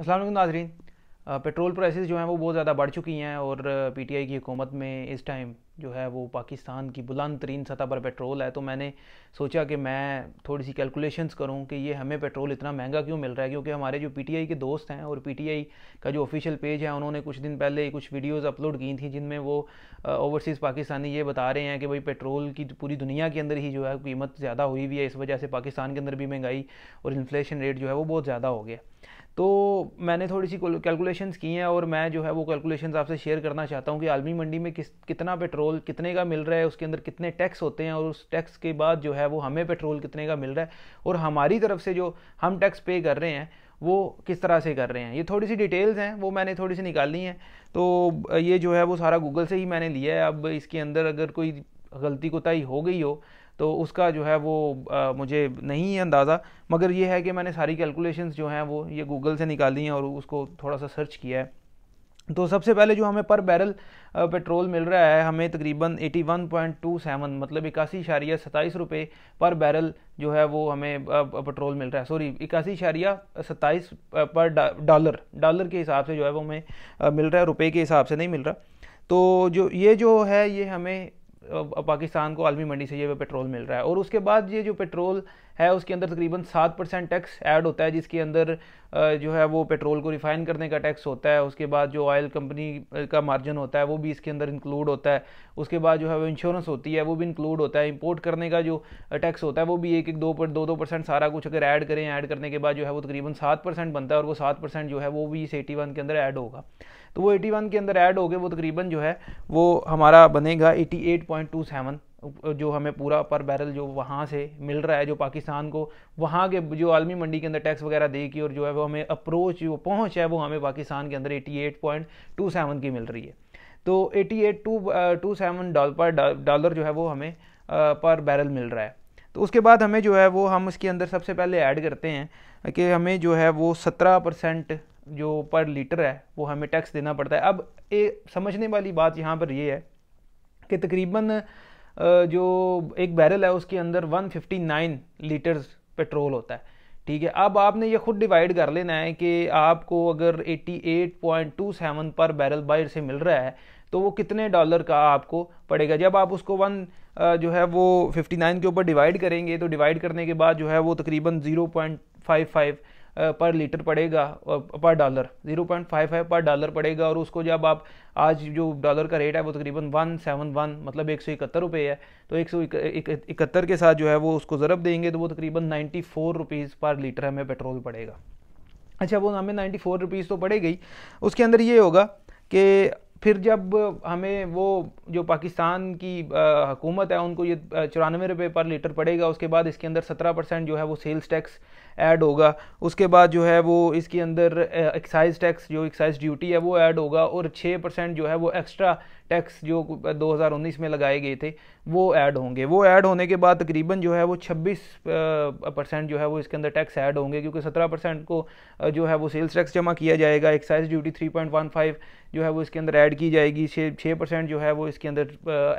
असलम नाजरीन petrol prices जो हैं वो बहुत ज़्यादा बढ़ चुकी हैं और पीटीआई की हुकूमत में इस टाइम जो है वो पाकिस्तान की बुलंद तरीन सतह पर पेट्रोल है तो मैंने सोचा कि मैं थोड़ी सी कैलकुलेशंस करूं कि ये हमें पेट्रोल इतना महंगा क्यों मिल रहा है क्योंकि हमारे जो पीटीआई के दोस्त हैं और पीटीआई का जो ऑफिशियल पेज है उन्होंने कुछ दिन पहले कुछ वीडियोज़ अपलोड की थी जिनमें वो ओवरसीज़ पाकिस्तानी ये बता रहे हैं कि भाई पेट्रोल की पूरी दुनिया के अंदर ही जो है कीमत ज़्यादा हुई हुई है इस वजह से पाकिस्तान के अंदर भी महंगाई और इन्फ्लेशन रेट जो है वो बहुत ज़्यादा हो गया तो मैंने थोड़ी सी कैलकुलेशंस की हैं और मैं जो है वो कैलकुलेशंस आपसे शेयर करना चाहता हूँ कि आलमी मंडी में किस कितना पेट्रोल कितने का मिल रहा है उसके अंदर कितने टैक्स होते हैं और उस टैक्स के बाद जो है वो हमें पेट्रोल कितने का मिल रहा है और हमारी तरफ से जो हम टैक्स पे कर रहे हैं वो किस तरह से कर रहे हैं ये थोड़ी सी डिटेल्स हैं वो मैंने थोड़ी सी निकाली हैं तो ये जो है वो सारा गूगल से ही मैंने लिया है अब इसके अंदर अगर कोई गलती कोताही हो गई हो तो उसका जो है वो आ, मुझे नहीं है अंदाज़ा मगर ये है कि मैंने सारी कैलकुलेशंस जो हैं वो ये गूगल से निकाली हैं और उसको थोड़ा सा सर्च किया है तो सबसे पहले जो हमें पर बैरल पेट्रोल मिल रहा है हमें तकरीबन 81.27 मतलब इक्यासी इशारिया सत्ताईस रुपये पर बैरल जो है वो हमें पेट्रोल मिल रहा है सॉरी इक्यासी इशारिया सताईस पर डॉलर डॉलर के हिसाब से जो है वो हमें मिल रहा है रुपए के हिसाब से नहीं मिल रहा तो जो ये जो है ये हमें पाकिस्तान को आलमी मंडी से ये पेट्रोल मिल रहा है और उसके बाद ये जो पेट्रोल है उसके अंदर तकरीबन सात परसेंट टैक्स ऐड होता है जिसके अंदर जो है वो पेट्रोल को रिफ़ाइन करने का टैक्स होता है उसके बाद जो ऑयल कंपनी का मार्जिन होता है वो भी इसके अंदर इंक्लूड होता है उसके बाद जो है वो इंश्योरेंस होती है वो भी इंक्लूड होता है इंपोर्ट करने का जो टैक्स होता है वो भी एक एक दो पर दो दो परसेंट सारा कुछ अगर ऐड करें ऐड करने के बाद जो है वो तकरीबन सात परसेंट बनता है और वो सात परसेंट जो है वो भी इस एटी वन के अंदर ऐड होगा तो वो एटी वन के अंदर ऐड हो गए वो तकरीबन जो है वो हमारा बनेगा एटी एट 1.27 जो हमें पूरा पर बैरल जो वहाँ से मिल रहा है जो पाकिस्तान को वहाँ के जो आलमी मंडी के अंदर टैक्स वगैरह देगी और जो है वो हमें अप्रोच जो पहुँच है वो हमें पाकिस्तान के अंदर 88.27 की मिल रही है तो 88.27 uh, डॉलर डॉलर जो है वो हमें uh, पर बैरल मिल रहा है तो उसके बाद हमें जो है वो हम इसके अंदर सबसे पहले ऐड करते हैं कि हमें जो है वो सत्रह परसेंट जो पर लीटर है वो हमें टैक्स देना पड़ता है अब ये समझने वाली बात यहाँ पर ये है कि तकरीबन जो एक बैरल है उसके अंदर 159 लीटर्स पेट्रोल होता है ठीक है अब आपने ये खुद डिवाइड कर लेना है कि आपको अगर 88.27 पर बैरल बाहर से मिल रहा है तो वो कितने डॉलर का आपको पड़ेगा जब आप उसको वन जो है वो 59 के ऊपर डिवाइड करेंगे तो डिवाइड करने के बाद जो है वो तकरीबन 0.55 पर लीटर पड़ेगा per dollar zero point five five per dollar पड़ेगा और उसको जब आप आज जो डॉलर का रेट है वो तकरीबन वन सेवन वन मतलब एक सौ इकहत्तर रुपये है तो एक सौ इकहत्तर के साथ जो है वो उसको ज़रब देंगे तो वो तकरीबन ninety four rupees per litre हमें पेट्रोल पड़ेगा अच्छा वो हमें नाइन्टी फोर रुपीज़ तो पड़ेगी उसके अंदर ये होगा कि फिर जब हमें वो जो पाकिस्तान की हुकूमत है उनको ये चौरानवे रुपये पर लीटर पड़ेगा उसके बाद इसके अंदर सत्रह परसेंट जो है वो सेल्स टैक्स ऐड होगा उसके बाद जो है वो इसके अंदर एक्साइज टैक्स जो एक्साइज ड्यूटी है वो ऐड होगा और छः परसेंट जो है वो एक्स्ट्रा टैक्स जो 2019 में लगाए गए थे वो ऐड होंगे वो ऐड होने के बाद तकरीबन जो है वो 26 परसेंट जो है वो इसके अंदर टैक्स ऐड होंगे क्योंकि 17 परसेंट को जो है वो सेल्स टैक्स जमा किया जाएगा एक्साइज ड्यूटी 3.15 जो है वो इसके अंदर ऐड ऐड की जाएगी छः छः परसेंट जो है वो इसके अंदर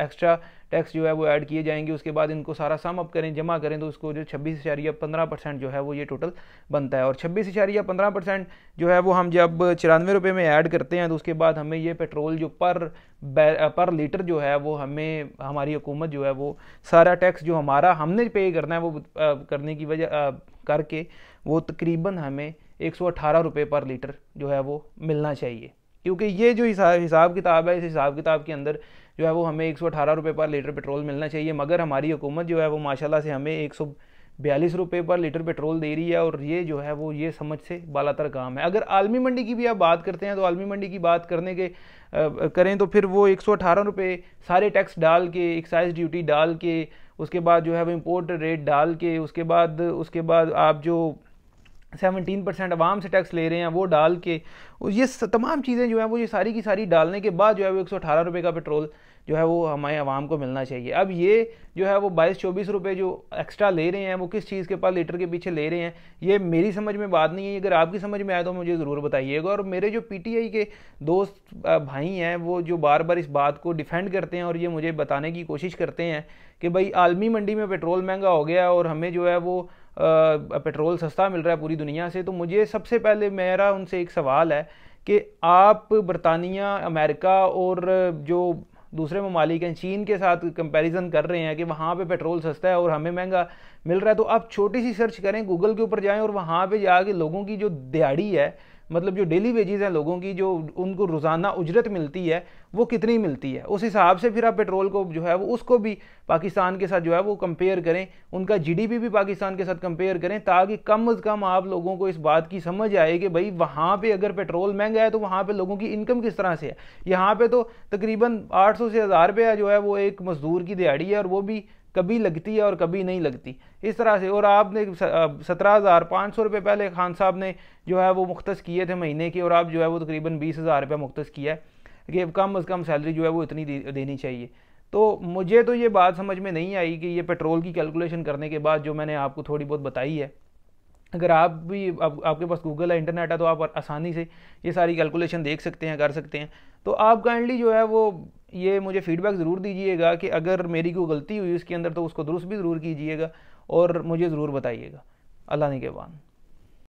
एक्स्ट्रा टैक्स जो है वो ऐड किए जाएंगे उसके बाद इनको सारा सम अप करें जमा करें तो उसको जो छब्बीस इशारिया पंद्रह परसेंट जो है वो ये टोटल बनता है और छब्बीस इशारिया पंद्रह परसेंट जो है वो हम जब चिरानवे रुपये में ऐड करते हैं तो उसके बाद हमें ये पेट्रोल जो पर पर लीटर जो है वो हमें हमारी हुकूमत जो है वो सारा टैक्स जो हमारा हमने पे करना है वो करने की वजह करके वो तकरीबन हमें एक सौ अठारह रुपये पर लीटर जो है वो मिलना चाहिए क्योंकि ये जो हिसाब हिसाब किताब है इस हिसाब किताब के अंदर जो है वो हमें एक सौ अठारह रुपये पर लीटर पेट्रोल मिलना चाहिए मगर हमारी हुकूमत जो है वो माशाल्लाह से हमें एक सौ बयालीस रुपये पर लीटर पेट्रोल दे रही है और ये जो है वो ये समझ से बालातर काम है अगर आलमी मंडी की भी आप बात करते हैं तो आलमी मंडी की बात करने के आ, करें तो फिर वो एक सौ अठारह रुपये सारे टैक्स डाल के एक्साइज ड्यूटी डाल के उसके बाद जो है वो इम्पोर्ट रेट डाल के उसके बाद उसके बाद आप जो सेवनटीन परसेंट आवाम से टैक्स ले रहे हैं वो डाल के ये तमाम चीज़ें जो हैं वो ये सारी की सारी डालने के बाद जो है वो एक सौ अठारह रुपये का पेट्रोल जो है वो हमारे आवाम को मिलना चाहिए अब ये जो है वो बाईस चौबीस रुपये जो एक्स्ट्रा ले रहे हैं वो किस चीज़ के पास लीटर के पीछे ले रहे हैं ये मेरी समझ में बात नहीं है अगर आपकी समझ में आए तो मुझे ज़रूर बताइएगा और मेरे जो आई के दोस्त भाई हैं वो जो बार बार इस बात को डिफेंड करते हैं और ये मुझे बताने की कोशिश करते हैं कि भाई आलमी मंडी में पेट्रोल महंगा हो गया और हमें जो है वो पेट्रोल सस्ता मिल रहा है पूरी दुनिया से तो मुझे सबसे पहले मेरा उनसे एक सवाल है कि आप बरतानिया अमेरिका और जो दूसरे ममालिक हैं चीन के साथ कंपैरिजन कर रहे हैं कि वहाँ पे पेट्रोल सस्ता है और हमें महंगा मिल रहा है तो आप छोटी सी सर्च करें गूगल के ऊपर जाएं और वहाँ पे जाके लोगों की जो दिहाड़ी है मतलब जो डेली वेजेस हैं लोगों की जो उनको रोज़ाना उजरत मिलती है वो कितनी मिलती है उस हिसाब से फिर आप पेट्रोल को जो है वो उसको भी पाकिस्तान के साथ जो है वो कंपेयर करें उनका जीडीपी भी पाकिस्तान के साथ कंपेयर करें ताकि कम अज़ कम आप लोगों को इस बात की समझ आए कि भाई वहाँ पर अगर पेट्रोल महंगा है तो वहाँ पर लोगों की इनकम किस तरह से है यहाँ पर तो तकरीबन आठ से हज़ार रुपया जो है वो एक मज़दूर की दिहाड़ी है और वो भी कभी लगती है और कभी नहीं लगती इस तरह से और आपने सत्रह हज़ार पाँच सौ रुपये पहले खान साहब ने जो है वो मुख्त किए थे महीने के और आप जो है वो तकरीबन बीस हज़ार रुपये मुख्त किया है कि कम अज़ कम सैलरी जो है वो इतनी देनी चाहिए तो मुझे तो ये बात समझ में नहीं आई कि ये पेट्रोल की कैलकुलेशन करने के बाद जो मैंने आपको थोड़ी बहुत बताई है अगर आप भी आप, आपके पास गूगल है इंटरनेट है तो आप आसानी से ये सारी कैलकुलेशन देख सकते हैं कर सकते हैं तो आप काइंडली जो है वो ये मुझे फीडबैक ज़रूर दीजिएगा कि अगर मेरी कोई गलती हुई उसके अंदर तो उसको दुरुस्त भी ज़रूर कीजिएगा और मुझे ज़रूर बताइएगा अल्लाह ने के